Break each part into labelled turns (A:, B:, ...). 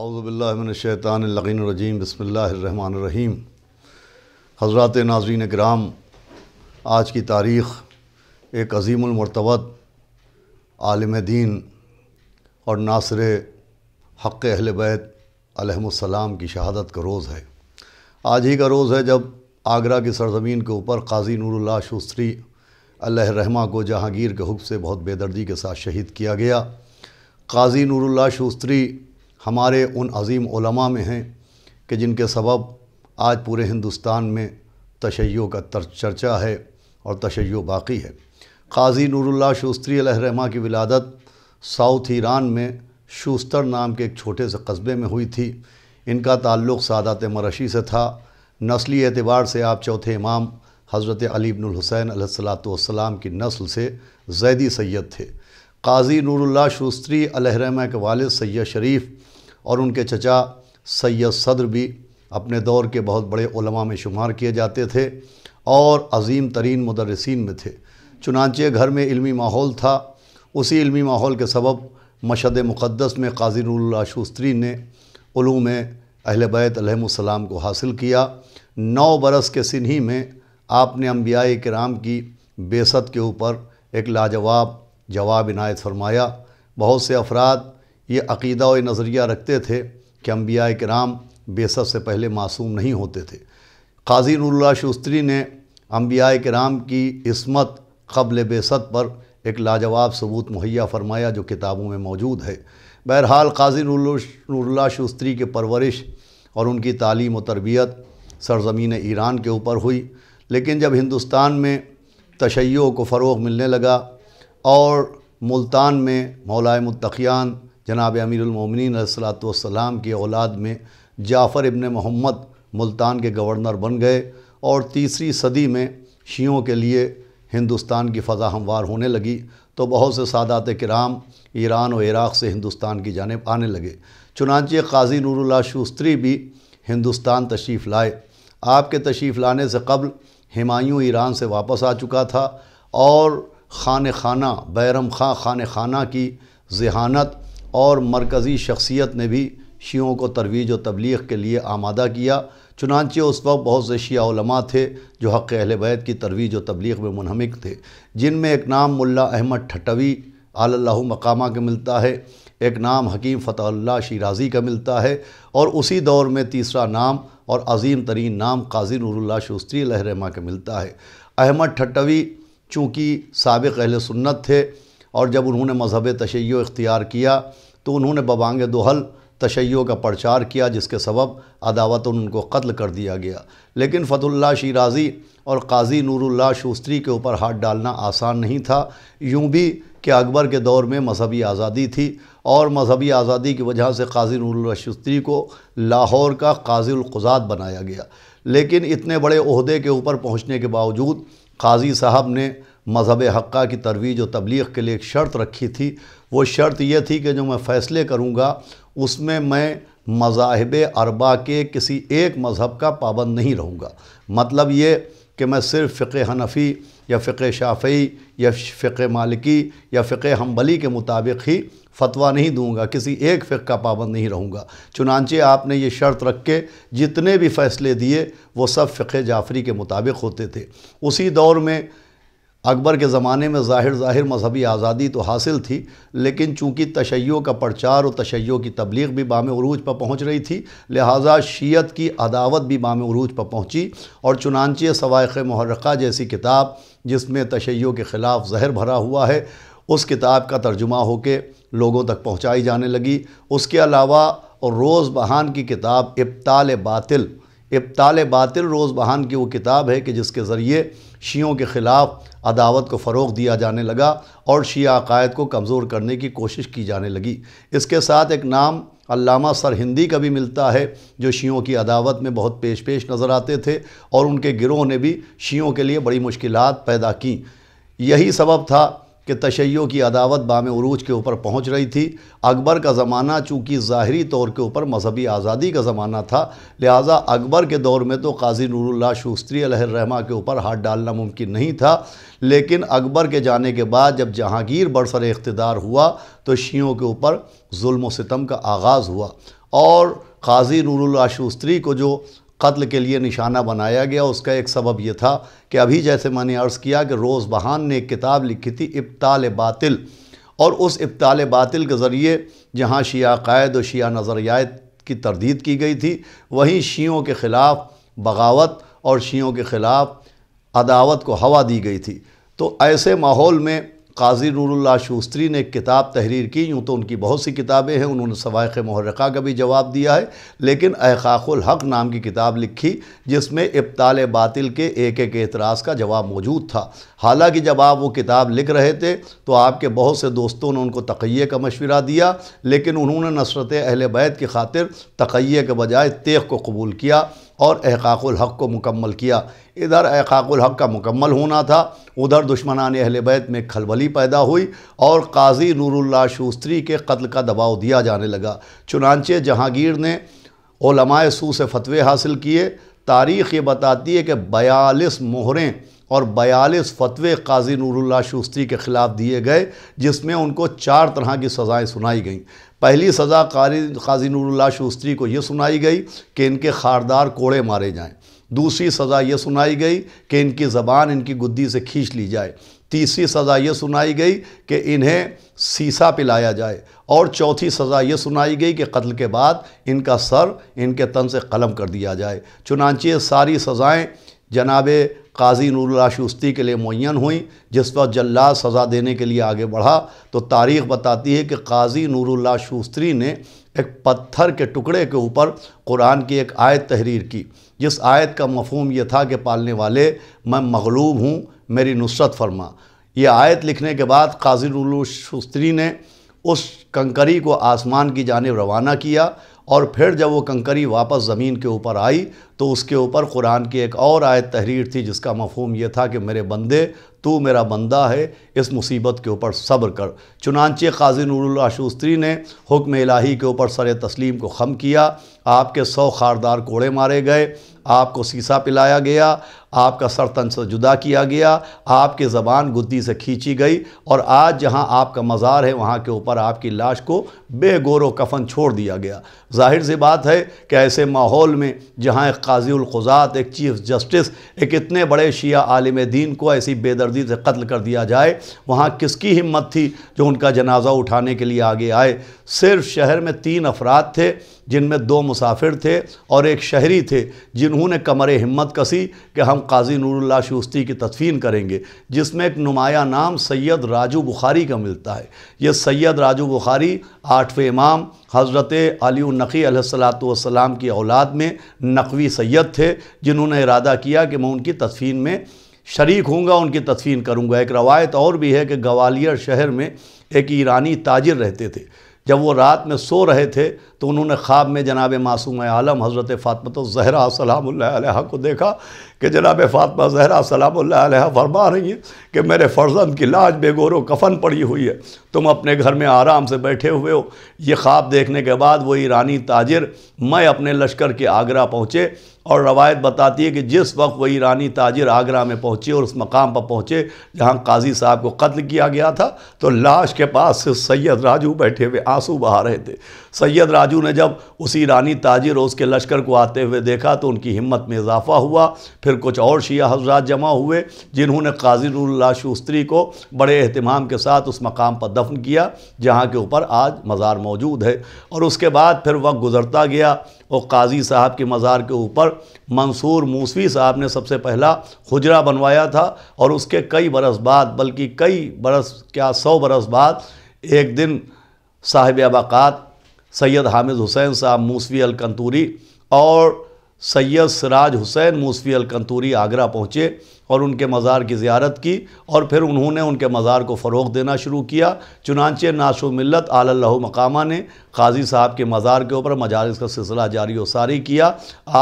A: اعوذ باللہ من الشیطان اللغین الرجیم بسم اللہ الرحمن الرحیم حضرات ناظرین اکرام آج کی تاریخ ایک عظیم المرتبت عالم دین اور ناصر حق اہل بیت علیہ السلام کی شہادت کا روز ہے آج ہی کا روز ہے جب آگرہ کی سرزمین کے اوپر قاضی نور اللہ شستری رحمہ کو جہانگیر کے حق سے بہت بے دردی کے ساتھ شہید کیا گیا قاضی نور اللہ شستری ہمارے ان عظیم علماء میں ہیں کہ جن کے سبب آج پورے ہندوستان میں تشیو کا چرچا ہے اور تشیو باقی ہے قاضی نور اللہ شوستری علیہ رحمہ کی ولادت ساؤتھ ایران میں شوستر نام کے ایک چھوٹے سے قصبے میں ہوئی تھی ان کا تعلق سعاداتِ مرشی سے تھا نسلی اعتبار سے آپ چوتھے امام حضرت علی بن الحسین علیہ السلام کی نسل سے زیدی سید تھے قاضی نور اللہ شوستری علیہ رحمہ کے والد سید شریف اور ان کے چچا سید صدر بھی اپنے دور کے بہت بڑے علماء میں شمار کیے جاتے تھے اور عظیم ترین مدرسین میں تھے چنانچہ گھر میں علمی ماحول تھا اسی علمی ماحول کے سبب مشہد مقدس میں رول اللہ شوستری نے علوم اہل بیت علیہ السلام کو حاصل کیا نو برس کے سن ہی میں آپ نے انبیاء کرام کی بیست کے اوپر ایک لاجواب جواب عنایت فرمایا بہت سے افراد یہ عقیدہ و نظریہ رکھتے تھے کہ انبیاء اکرام رام سے پہلے معصوم نہیں ہوتے تھے قاضی اللہ شستری نے انبیاء اکرام کی عصمت قبل بےصط پر ایک لاجواب ثبوت مہیا فرمایا جو کتابوں میں موجود ہے بہرحال نور اللہ شستری کے پرورش اور ان کی تعلیم و تربیت سرزمین ایران کے اوپر ہوئی لیکن جب ہندوستان میں تشیعوں کو فروغ ملنے لگا اور ملتان میں مولائے متقیان جناب امیر المومنین علیہ السلام کی اولاد میں جعفر ابن محمد ملتان کے گورنر بن گئے اور تیسری صدی میں شیعوں کے لیے ہندوستان کی فضا ہموار ہونے لگی تو بہت سے سادات کرام ایران اور عراق سے ہندوستان کی جانب آنے لگے چنانچہ قاضی نور اللہ شوستری بھی ہندوستان تشریف لائے آپ کے تشریف لانے سے قبل ہمایوں ایران سے واپس آ چکا تھا اور خان خانہ بیرم خان خان خانہ کی ذہانت اور مرکزی شخصیت نے بھی شیعوں کو ترویج و تبلیغ کے لیے آمادہ کیا چنانچہ اس وقت بہت سے شیعہ علماء تھے جو حق اہل بیت کی ترویج و تبلیغ میں منہمک تھے جن میں ایک نام ملا احمد ٹھٹوی آل اللہ مقامہ کا ملتا ہے ایک نام حکیم فتح اللہ شیرازی کا ملتا ہے اور اسی دور میں تیسرا نام اور عظیم ترین نام قاضی نور اللہ علیہ رحمہ کا ملتا ہے احمد ٹھٹوی چونکہ سابق اہل سنت تھے اور جب انہوں نے مذہب تشیع اختیار کیا تو انہوں نے ببانگ دوحل تشیع کا پرچار کیا جس کے سبب عداوت ان کو قتل کر دیا گیا لیکن فت اللہ شیرازی اور قاضی نور اللہ شوستری کے اوپر ہاتھ ڈالنا آسان نہیں تھا یوں بھی کہ اکبر کے دور میں مذہبی آزادی تھی اور مذہبی آزادی کی وجہ سے قاضی نور اللہ شوستری کو لاہور کا قاضی القزاد بنایا گیا لیکن اتنے بڑے عہدے کے اوپر پہنچنے کے باوجود قاضی صاحب نے مذہب حقہ کی ترویج و تبلیغ کے لیے ایک شرط رکھی تھی وہ شرط یہ تھی کہ جو میں فیصلے کروں گا اس میں میں مذاہب اربا کے کسی ایک مذہب کا پابند نہیں رہوں گا مطلب یہ کہ میں صرف فقہ حنفی یا فقہ شافعی یا فقہ مالکی یا فقہ حنبلی کے مطابق ہی فتویٰ نہیں دوں گا کسی ایک فقہ کا پابند نہیں رہوں گا چنانچہ آپ نے یہ شرط رکھ کے جتنے بھی فیصلے دیے وہ سب فقہ جعفری کے مطابق ہوتے تھے اسی دور میں اکبر کے زمانے میں ظاہر ظاہر مذہبی آزادی تو حاصل تھی لیکن چونکہ تشیعوں کا پرچار اور تشیعوں کی تبلیغ بھی بام عروج پر پہنچ رہی تھی لہٰذا شیعت کی عداوت بھی بام عروج پر پہنچی اور چنانچہ سوائق محرقہ جیسی کتاب جس میں تشیعوں کے خلاف زہر بھرا ہوا ہے اس کتاب کا ترجمہ ہو کے لوگوں تک پہنچائی جانے لگی اس کے علاوہ روز بہان کی کتاب ابتال باطل ابتال باطل روز بہان کی وہ کتاب ہے کہ جس کے ذریعے شیعوں کے خلاف عداوت کو فروغ دیا جانے لگا اور شیعہ عقائد کو کمزور کرنے کی کوشش کی جانے لگی اس کے ساتھ ایک نام علامہ سرہندی کا بھی ملتا ہے جو شیعوں کی عداوت میں بہت پیش پیش نظر آتے تھے اور ان کے گروہ نے بھی شیعوں کے لیے بڑی مشکلات پیدا کیں یہی سبب تھا کہ تشیوں کی عداوت بام عروج کے اوپر پہنچ رہی تھی اکبر کا زمانہ چونکہ ظاہری طور کے اوپر مذہبی آزادی کا زمانہ تھا لہٰذا اکبر کے دور میں تو قاضی نور اللہ شوستری علیہ الرحمہ کے اوپر ہاتھ ڈالنا ممکن نہیں تھا لیکن اکبر کے جانے کے بعد جب جہانگیر سر اقتدار ہوا تو شیعوں کے اوپر ظلم و ستم کا آغاز ہوا اور قاضی نور اللہ شوستری کو جو قتل کے لیے نشانہ بنایا گیا اس کا ایک سبب یہ تھا کہ ابھی جیسے میں نے عرض کیا کہ روز بہان نے ایک کتاب لکھی تھی ابتال باطل اور اس ابتال باطل کے ذریعے جہاں شیعہ قائد و شیعہ نظریات کی تردید کی گئی تھی وہیں شیعوں کے خلاف بغاوت اور شیعوں کے خلاف عداوت کو ہوا دی گئی تھی تو ایسے ماحول میں قاضی نور اللہ شوستری نے ایک کتاب تحریر کی یوں تو ان کی بہت سی کتابیں ہیں انہوں نے سوائق محرقہ کا بھی جواب دیا ہے لیکن احقاق الحق نام کی کتاب لکھی جس میں ابتال باطل کے ایک ایک اعتراض کا جواب موجود تھا حالانکہ جب آپ وہ کتاب لکھ رہے تھے تو آپ کے بہت سے دوستوں نے ان کو تقیہ کا مشورہ دیا لیکن انہوں نے نصرت اہل بیت کی خاطر تقیہ کے بجائے تیخ کو قبول کیا اور احقاق الحق کو مکمل کیا ادھر احقاق الحق کا مکمل ہونا تھا ادھر دشمنان اہل بیت میں کھلبلی پیدا ہوئی اور قاضی نور اللہ شوستری کے قتل کا دباؤ دیا جانے لگا چنانچہ جہانگیر نے علماء سو سے فتوے حاصل کیے تاریخ یہ بتاتی ہے کہ بیالیس مہریں اور بیالیس فتوے قاضی نور اللہ شستری کے خلاف دیے گئے جس میں ان کو چار طرح کی سزائیں سنائی گئیں پہلی سزا قاضی نور اللہ شوستری کو یہ سنائی گئی کہ ان کے خاردار کوڑے مارے جائیں دوسری سزا یہ سنائی گئی کہ ان کی زبان ان کی گدی سے کھینچ لی جائے تیسری سزا یہ سنائی گئی کہ انہیں سیسا پلایا جائے اور چوتھی سزا یہ سنائی گئی کہ قتل کے بعد ان کا سر ان کے تن سے قلم کر دیا جائے چنانچہ ساری سزائیں جناب قاضی نور اللہ شستی کے لیے معین ہوئیں جس وقت جلال سزا دینے کے لیے آگے بڑھا تو تاریخ بتاتی ہے کہ قاضی نور اللہ شوستری نے ایک پتھر کے ٹکڑے کے اوپر قرآن کی ایک آیت تحریر کی جس آیت کا مفہوم یہ تھا کہ پالنے والے میں مغلوب ہوں میری نصرت فرما یہ آیت لکھنے کے بعد قاضی نور شوستری نے اس کنکری کو آسمان کی جانب روانہ کیا اور پھر جب وہ کنکری واپس زمین کے اوپر آئی تو اس کے اوپر قرآن کی ایک اور آیت تحریر تھی جس کا مفہوم یہ تھا کہ میرے بندے تو میرا بندہ ہے اس مصیبت کے اوپر صبر کر چنانچہ قاضی نور اللہ شوستری نے حکم الہی کے اوپر سر تسلیم کو خم کیا آپ کے سو خاردار کوڑے مارے گئے آپ کو سیسہ پلایا گیا آپ کا سر تن سے جدا کیا گیا آپ کی زبان گدی سے کھینچی گئی اور آج جہاں آپ کا مزار ہے وہاں کے اوپر آپ کی لاش کو بے گور و کفن چھوڑ دیا گیا ظاہر سی بات ہے کہ ایسے ماحول میں جہاں قاضی القضات ایک چیف جسٹس ایک اتنے بڑے شیعہ عالم دین کو ایسی بے دردی سے قتل کر دیا جائے وہاں کس کی ہمت تھی جو ان کا جنازہ اٹھانے کے لیے آگے آئے صرف شہر میں تین افراد تھے جن میں دو مسافر تھے اور ایک شہری تھے جنہوں نے کمر ہمت کسی کہ ہم قاضی نور اللہ شوستی کی تدفین کریں گے جس میں ایک نمایاں نام سید راجو بخاری کا ملتا ہے یہ سید راجو بخاری آٹھویں امام حضرت علی النقی علیہ السلام کی اولاد میں نقوی سید تھے جنہوں نے ارادہ کیا کہ میں ان کی تدفین میں شریک ہوں گا ان کی تدفین کروں گا ایک روایت اور بھی ہے کہ گوالیر شہر میں ایک ایرانی تاجر رہتے تھے جب وہ رات میں سو رہے تھے تو انہوں نے خواب میں جناب معصوم عالم حضرت فاطمہ و زہرا سلام اللہ علیہ کو دیکھا کہ جناب فاطمہ زہرہ سلام اللہ علیہ فرما رہی ہیں کہ میرے فرزند کی لاج بے گورو کفن پڑی ہوئی ہے تم اپنے گھر میں آرام سے بیٹھے ہوئے ہو یہ خواب دیکھنے کے بعد وہ ایرانی تاجر میں اپنے لشکر کے آگرہ پہنچے اور روایت بتاتی ہے کہ جس وقت وہ ایرانی تاجر آگرہ میں پہنچے اور اس مقام پر پہنچے جہاں قاضی صاحب کو قتل کیا گیا تھا تو لاش کے پاس سے سید راجو بیٹھے ہوئے آنسو بہا رہے تھے سید راجو نے جب اس ایرانی تاجر اور اس کے لشکر کو آتے ہوئے دیکھا تو ان کی ہمت میں اضافہ ہوا پھر کچھ اور شیعہ حضرات جمع ہوئے جنہوں نے نور اللہ شوستری کو بڑے اہتمام کے ساتھ اس مقام پر دفع دفن کیا جہاں کے اوپر آج مزار موجود ہے اور اس کے بعد پھر وقت گزرتا گیا اور قاضی صاحب کے مزار کے اوپر منصور موسوی صاحب نے سب سے پہلا خجرہ بنوایا تھا اور اس کے کئی برس بعد بلکہ کئی برس کیا سو برس بعد ایک دن صاحب عباقات سید حامد حسین صاحب موسوی الکنتوری اور سید سراج حسین موسوی الکنتوری آگرہ پہنچے اور ان کے مزار کی زیارت کی اور پھر انہوں نے ان کے مزار کو فروغ دینا شروع کیا چنانچہ ناش و ملت اللہ مقامہ نے قاضی صاحب کے مزار کے اوپر مجالس کا سلسلہ جاری و ساری کیا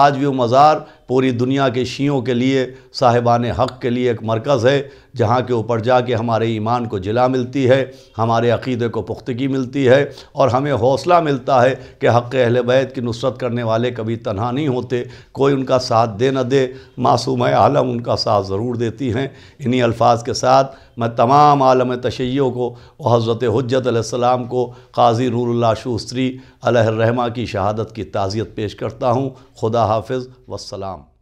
A: آج بھی وہ مزار پوری دنیا کے شیعوں کے لیے صاحبان حق کے لیے ایک مرکز ہے جہاں کے اوپر جا کے ہمارے ایمان کو جلا ملتی ہے ہمارے عقیدے کو پختگی ملتی ہے اور ہمیں حوصلہ ملتا ہے کہ حق اہل بیت کی نصرت کرنے والے کبھی تنہا نہیں ہوتے کوئی ان کا ساتھ دے نہ دے معصوم عالم ان کا ساتھ ضرور دیتی ہیں انہی الفاظ کے ساتھ میں تمام عالم تشیعوں کو حضرت حجت علیہ السلام کو قاضی نور اللہ شوستری علیہ الرحمہ کی شہادت کی تعزیت پیش کرتا ہوں خدا حافظ والسلام